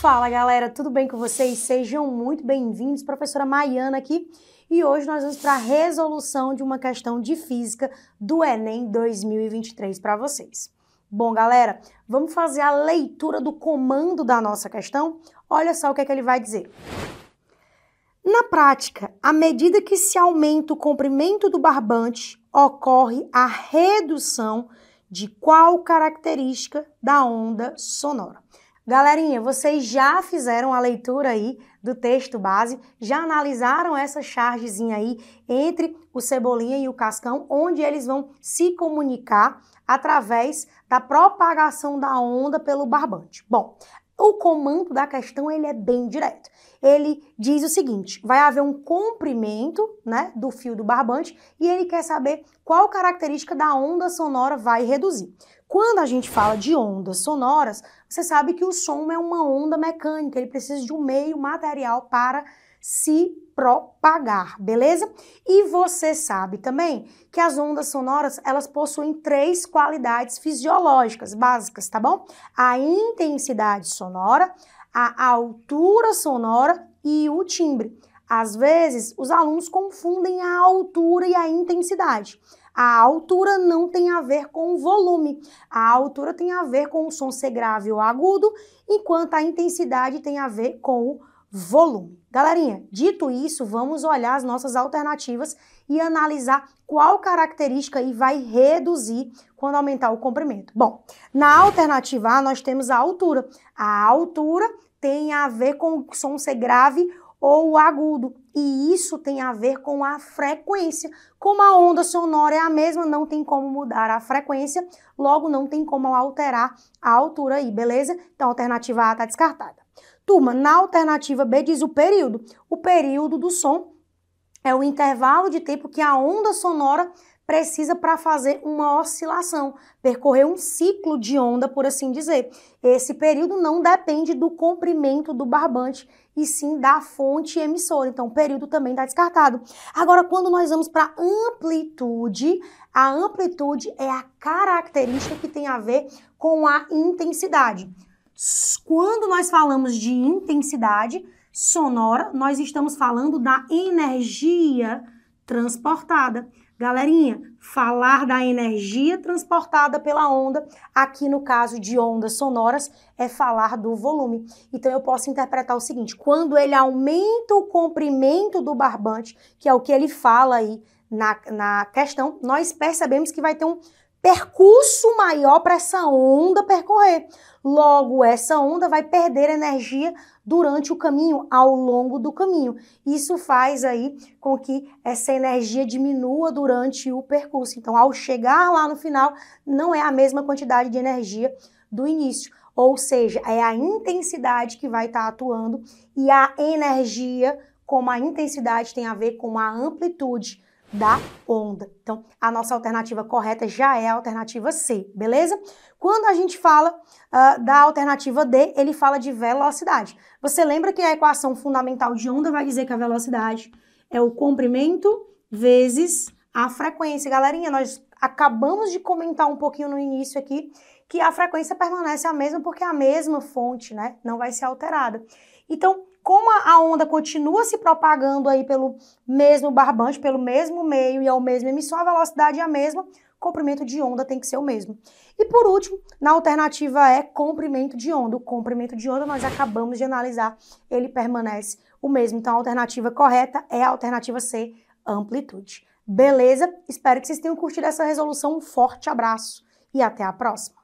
Fala galera, tudo bem com vocês? Sejam muito bem-vindos, professora Maiana aqui. E hoje nós vamos para a resolução de uma questão de física do Enem 2023 para vocês. Bom, galera, vamos fazer a leitura do comando da nossa questão? Olha só o que, é que ele vai dizer. Na prática, à medida que se aumenta o comprimento do barbante, ocorre a redução de qual característica da onda sonora? Galerinha, vocês já fizeram a leitura aí do texto base, já analisaram essa chargezinha aí entre o Cebolinha e o Cascão, onde eles vão se comunicar através da propagação da onda pelo barbante. Bom, o comando da questão ele é bem direto. Ele diz o seguinte: vai haver um comprimento, né, do fio do barbante e ele quer saber qual característica da onda sonora vai reduzir. Quando a gente fala de ondas sonoras, você sabe que o som é uma onda mecânica, ele precisa de um meio material para se propagar, beleza? E você sabe também que as ondas sonoras, elas possuem três qualidades fisiológicas básicas, tá bom? A intensidade sonora, a altura sonora e o timbre. Às vezes, os alunos confundem a altura e a intensidade. A altura não tem a ver com o volume. A altura tem a ver com o som ser grave ou agudo, enquanto a intensidade tem a ver com o volume. Galerinha, dito isso, vamos olhar as nossas alternativas e analisar qual característica e vai reduzir quando aumentar o comprimento. Bom, na alternativa A nós temos a altura. A altura tem a ver com o som ser grave ou agudo. E isso tem a ver com a frequência. Como a onda sonora é a mesma, não tem como mudar a frequência, logo não tem como alterar a altura aí, beleza? Então a alternativa A está descartada. Turma, na alternativa B diz o período. O período do som é o intervalo de tempo que a onda sonora precisa para fazer uma oscilação, percorrer um ciclo de onda, por assim dizer. Esse período não depende do comprimento do barbante e sim da fonte emissora. Então, o período também está descartado. Agora, quando nós vamos para amplitude, a amplitude é a característica que tem a ver com a intensidade. Quando nós falamos de intensidade sonora, nós estamos falando da energia transportada. Galerinha, falar da energia transportada pela onda, aqui no caso de ondas sonoras, é falar do volume. Então eu posso interpretar o seguinte: quando ele aumenta o comprimento do barbante, que é o que ele fala aí na, na questão, nós percebemos que vai ter um percurso maior para essa onda percorrer. Logo, essa onda vai perder energia durante o caminho, ao longo do caminho. Isso faz aí com que essa energia diminua durante o percurso. Então, ao chegar lá no final, não é a mesma quantidade de energia do início. Ou seja, é a intensidade que vai estar tá atuando e a energia, como a intensidade tem a ver com a amplitude da onda. Então, a nossa alternativa correta já é a alternativa C, beleza? Quando a gente fala uh, da alternativa D, ele fala de velocidade. Você lembra que a equação fundamental de onda vai dizer que a velocidade é o comprimento vezes a frequência. Galerinha, nós Acabamos de comentar um pouquinho no início aqui que a frequência permanece a mesma porque é a mesma fonte, né? Não vai ser alterada. Então, como a onda continua se propagando aí pelo mesmo barbante, pelo mesmo meio e ao é mesmo emissor, a velocidade é a mesma, comprimento de onda tem que ser o mesmo. E por último, na alternativa é comprimento de onda. O comprimento de onda nós acabamos de analisar, ele permanece o mesmo. Então a alternativa correta é a alternativa C, amplitude. Beleza? Espero que vocês tenham curtido essa resolução. Um forte abraço e até a próxima!